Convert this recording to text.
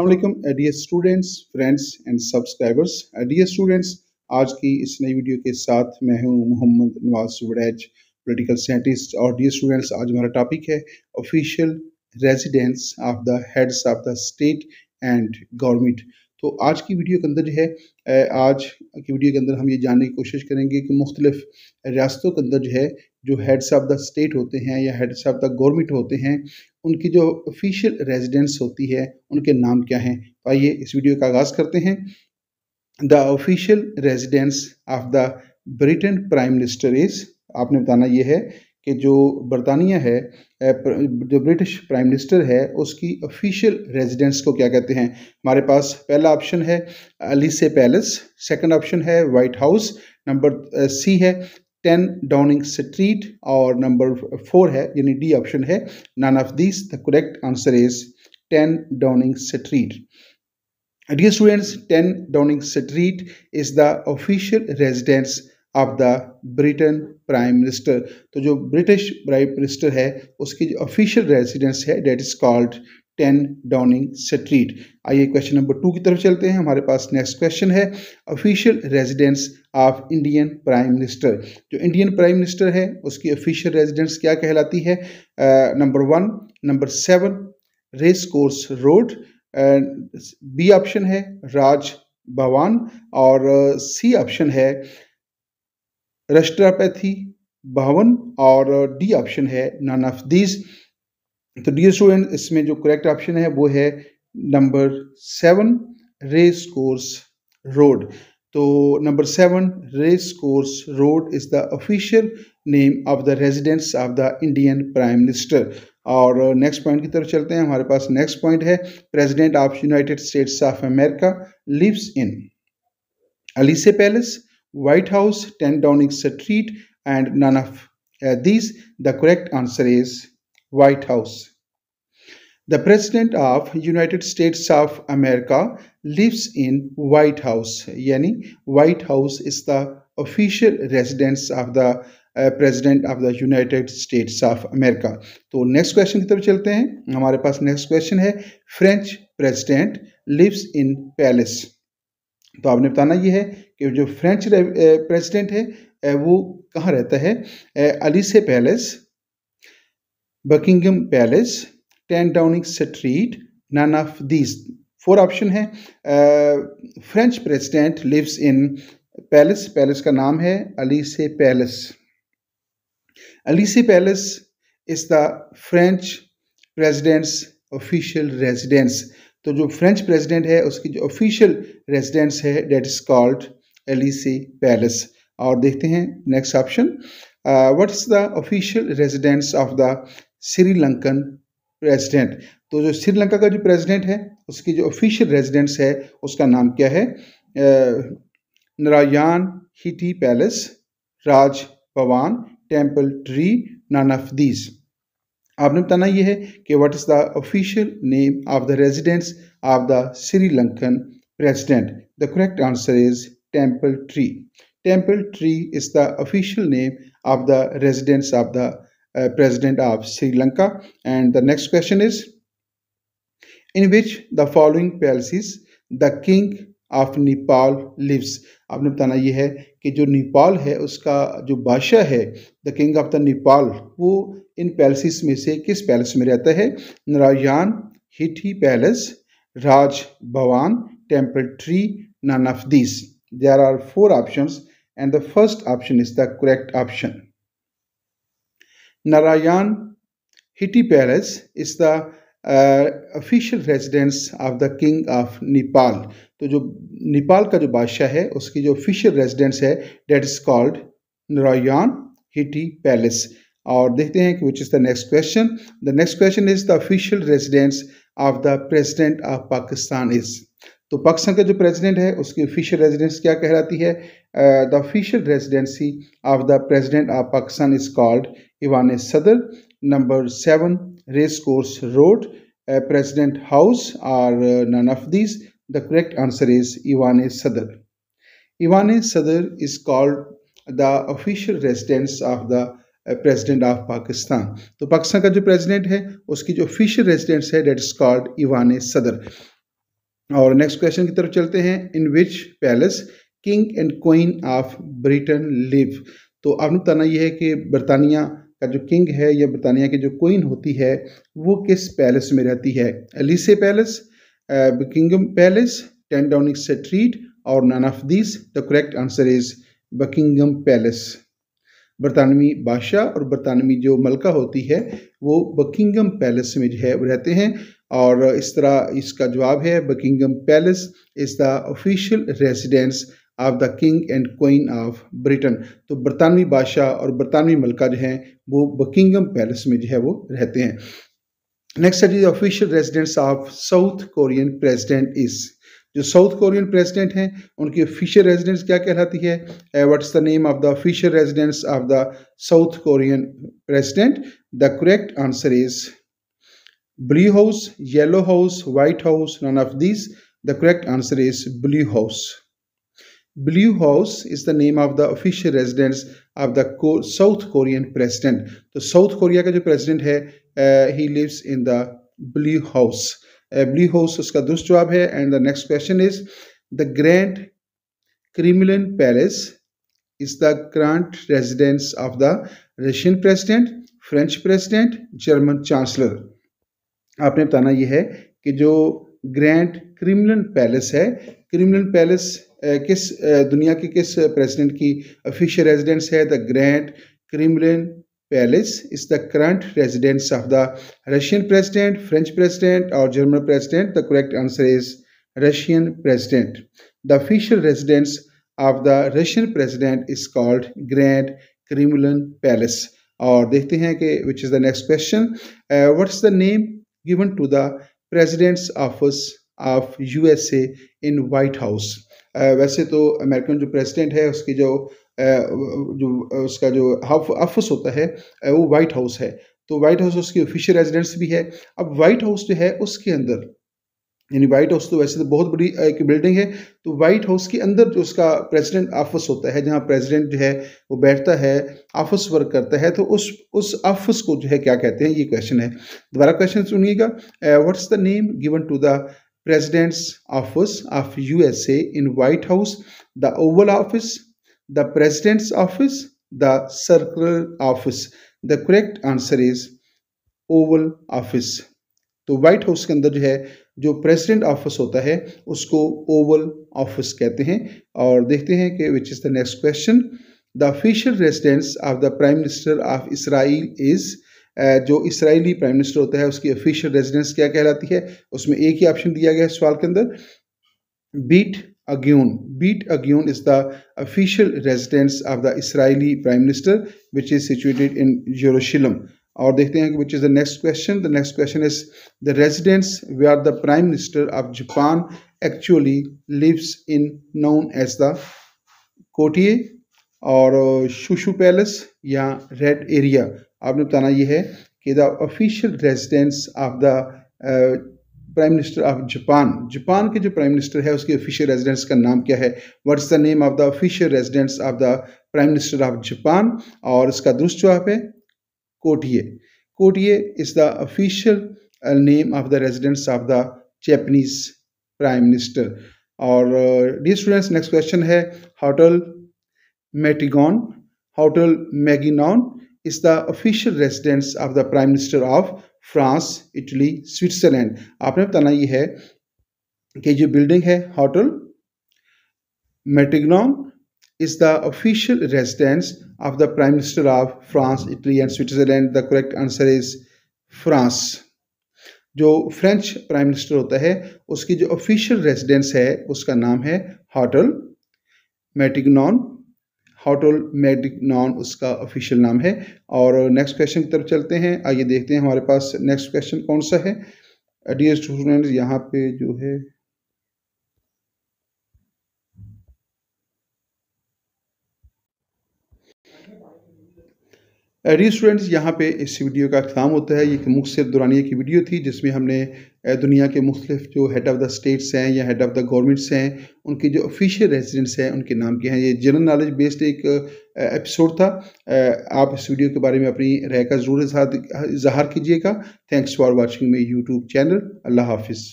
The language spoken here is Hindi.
अल्लाम dear students friends and subscribers dear students आज की इस नई वीडियो के साथ मैं हूं मोहम्मद नवाज वैज पोलिटिकल साइंटिस्ट और डी स्टूडेंट्स आज हमारा टॉपिक है official residence of the heads of the state and government तो आज की वीडियो के अंदर जो है आज की वीडियो के अंदर हम ये जानने की कोशिश करेंगे कि मुख्तलिफ रियासतों के अंदर जो है जो हेड्स ऑफ द स्टेट होते हैं या हेड्स ऑफ द गवर्नमेंट होते हैं उनकी जो ऑफिशियल रेजिडेंस होती है उनके नाम क्या हैं तो आइए इस वीडियो का आगाज़ करते हैं the official residence of the Britain prime minister is आपने बताना ये है कि जो बरतानिया है जो ब्रिटिश प्राइम मिनिस्टर है उसकी ऑफिशियल रेजिडेंस को क्या कहते हैं हमारे पास पहला ऑप्शन है अलीसे पैलेस सेकंड ऑप्शन है वाइट हाउस नंबर सी है टेन डाउनिंग स्ट्रीट और नंबर फोर है यानी डी ऑप्शन है none of this the correct answer is ten Downing Street dear students ten Downing Street is the official residence of the Britain prime minister तो जो ब्रिटिश प्राइम मिनिस्टर है उसकी जो ऑफिशियल रेजिडेंस है that is called ten Downing Street आइए क्वेश्चन नंबर टू की तरफ चलते हैं हमारे पास नेक्स्ट क्वेश्चन है official residence of Indian prime minister जो इंडियन प्राइम मिनिस्टर है उसकी ऑफिशियल रेजिडेंस क्या कहलाती है number one number seven race course road B option है राज भवन और सी ऑप्शन है रस्ट्रापैथी भवन और डी ऑप्शन है नन ऑफ दीज तो डियर स्टूडेंट इसमें जो करेक्ट ऑप्शन है वो है number seven race course road तो number seven race course road is the official name of the residence of the Indian prime minister और नेक्स्ट पॉइंट की तरफ चलते हैं हमारे पास नेक्स्ट पॉइंट है president of United States of America lives in Elysee palace white house ten Downing street and none of this the correct answer is white house The President of United States of America lives in White House यानी White House is the official residence of the president of the United States of America तो नेक्स्ट क्वेश्चन की तरफ चलते हैं हमारे पास नेक्स्ट क्वेश्चन है French president lives in palace तो आपने बताना यह है कि जो फ्रेंच प्रेजिडेंट uh, है uh, वो कहाँ रहता है Elysee palace Buckingham palace ten Downing Street none of these four option है French president lives in palace palace का नाम है Elysee palace Elysee palace is the French president's official residence तो जो फ्रेंच प्रेसिडेंट है उसकी जो ऑफिशियल रेजिडेंस है that is called Elysee palace और देखते हैं next option what is the official residence of the Sri Lankan president तो जो श्रीलंका का जो प्रेसिडेंट है उसकी जो ऑफिशियल रेजिडेंस है उसका नाम क्या है Narayan Hiti palace Raj Bhavan temple tree none आपने बताना यह है कि what is the official name of the residence of the Sri Lankan president. The correct answer is temple tree temple tree is the official name of the residence of the president uh, president of Sri Lanka. And the next question is In which the following palaces the king of Nepal lives आपने बताना ये है कि जो नेपाल है उसका जो बादशाह है the king of the Nepal वो इन पैलेसिस में से किस पैलेस में रहता है Narayan Hiti palace Raj Bhavan temple tree none of these there are four options and the first option is the correct option Narayan Hitti Palace is the official uh, official residence of the king of Nepal तो जो नेपाल का जो बादशाह है उसकी जो ऑफिशियल रेजिडेंस है that is called Narayan Hiti palace और देखते हैं कि which is the next question the next question is the official residence of the president of Pakistan is तो पाकिस्तान का जो प्रेसिडेंट है उसकी ऑफिशियल रेजिडेंस क्या कहलाती है the official residency of the president of Pakistan is called Aiwan Sadr number seven race course road president house are none of this the correct answer is Aiwan Sadr Aiwan Sadr is called the official residence of the president of Pakistan तो पाकिस्तान का जो प्रेजिडेंट है उसकी जो ऑफिशियल रेजिडेंस है that is called Aiwan Sadr और नेक्स्ट क्वेश्चन की तरफ चलते हैं in which palace king and queen of Britain live तो आपने बताना यह है कि बरतानिया का जो किंग है या बरतानिया की जो क्वीन होती है वो किस पैलेस में रहती है Elysee palace Buckingham palace ten street और none of this the correct answer is Buckingham palace बरतानवी बादशाह और बरतानवी जो मलका होती है वो बकिंगम पैलेस में जो है वो रहते हैं और इस तरह इसका जवाब है Buckingham palace is the official residence of the king and queen of Britain तो बरतानवी बादशाह और बरतानवी मलका जो हैं वो बकिंगम पैलेस में जो है वो रहते हैं नेक्स्ट है official residence of South Korean president is जो साउथ कोरियन प्रेसिडेंट हैं उनकी ऑफिशियल रेजिडेंस क्या कहलाती है what's the name of the official residence of the South Korean president the correct answer is Blue House Yellow House White House none of this the correct answer is Blue House Blue House is the name of the official residence of the South Korean president तो साउथ कोरिया का जो प्रेजिडेंट है he lives in the Blue House Blue House उसका दुष्ट जवाब है and the next question is the Grand Kremlin Palace is the grand residence of the Russian president French president German chancellor आपने बताना यह है कि जो ग्रैंड क्रिमिलन पैलेस है क्रिमिलन पैलेस किस दुनिया के किस प्रेसिडेंट की ऑफिशियल रेजिडेंस है the Grand Kremlin Palace is the current residence of the Russian president French president और German president the correct answer is Russian president the official residence of the Russian president is called Grand Kremlin Palace और देखते हैं कि which is the next question is the name given to the president's office of U S A in White House वैसे तो अमेरिकन जो प्रेसिडेंट है उसकी जो uh, जो uh, उसका जो ऑफिस होता है uh, वो वाइट हाउस है तो वाइट हाउस उसकी ऑफिशियल रेजिडेंस भी है अब वाइट हाउस जो है उसके अंदर यानी वाइट हाउस तो वैसे तो बहुत बड़ी एक बिल्डिंग है तो वाइट हाउस के अंदर जो उसका प्रेसिडेंट ऑफिस होता है जहाँ प्रेसिडेंट जो है वो बैठता है ऑफिस वर्क करता है तो उस उस ऑफिस को जो है क्या कहते हैं ये क्वेश्चन है दोबारा क्वेश्चन सुनिएगा what's the name given to the President's Office of USA in White House, the Oval Office, the President's Office, the Circular Office. The correct answer is oval office तो व्हाइट हाउस के अंदर जो है जो प्रेसिडेंट ऑफिस होता है उसको ओवल ऑफिस कहते हैं और देखते हैं कि which is the next question the official residence of the prime minister of Israel is जो इसराइली प्राइम मिनिस्टर होता है उसकी ऑफिशियल रेजिडेंस क्या कहलाती है उसमें एक ही ऑप्शन दिया गया है सवाल के अंदर Beit Aghion Beit Aghion is the official residence of the Israeli prime minister which is situated in यरूशलेम और देखते हैं कि which is the next question the next question is the residence where the prime minister of Japan actually lives in known as the Kantei or Shusho palace or red area आपने बताना ये है कि the official residence of the prime minister of Japan Japan के जो प्राइम मिनिस्टर है उसके ऑफिशियल रेजिडेंस का नाम क्या है what is the name of the official residence of the prime minister of Japan और इसका दुरुस्त जवाब है Kantei Kantei is the official name of the residence of the Japanese prime minister और डी स्टूडेंट्स नेक्स्ट क्वेश्चन है hotel Metigon Hotel Maginon is the official residence of the Prime Minister of France, Italy, Switzerland. आपने बताना ये है कि जो बिल्डिंग है Hotel Matignon is the official residence of the prime minister of France Italy and Switzerland the correct answer is France जो फ्रेंच प्राइम मिनिस्टर होता है उसकी जो ऑफिशियल रेजिडेंस है उसका नाम है होटल मेटिग्नॉन होटल नॉन उसका ऑफिशियल नाम है और नेक्स्ट क्वेश्चन की तरफ चलते हैं आइए देखते हैं हमारे पास नेक्स्ट क्वेश्चन कौन सा है डियर स्टूडेंट यहाँ पे जो है डी uh, स्टूडेंट्स यहाँ पे इस वीडियो का काम होता है ये मुख्तर दुरानिया की वीडियो थी जिसमें हमने uh, दुनिया के मुख्तफ जो हेड ऑफ़ द स्टेट्स हैं या हेड ऑफ़ द गवर्नमेंट्स हैं उनकी जो ऑफिशियल रेजिडेंट्स हैं उनके नाम के हैं ये जनरल नॉलेज बेस्ड एक एपिसोड uh, था आप इस वीडियो के बारे में अपनी राय का ज़रूर इजहार कीजिएगा thanks for watching my YouTube channel अल्लाह हाफिज़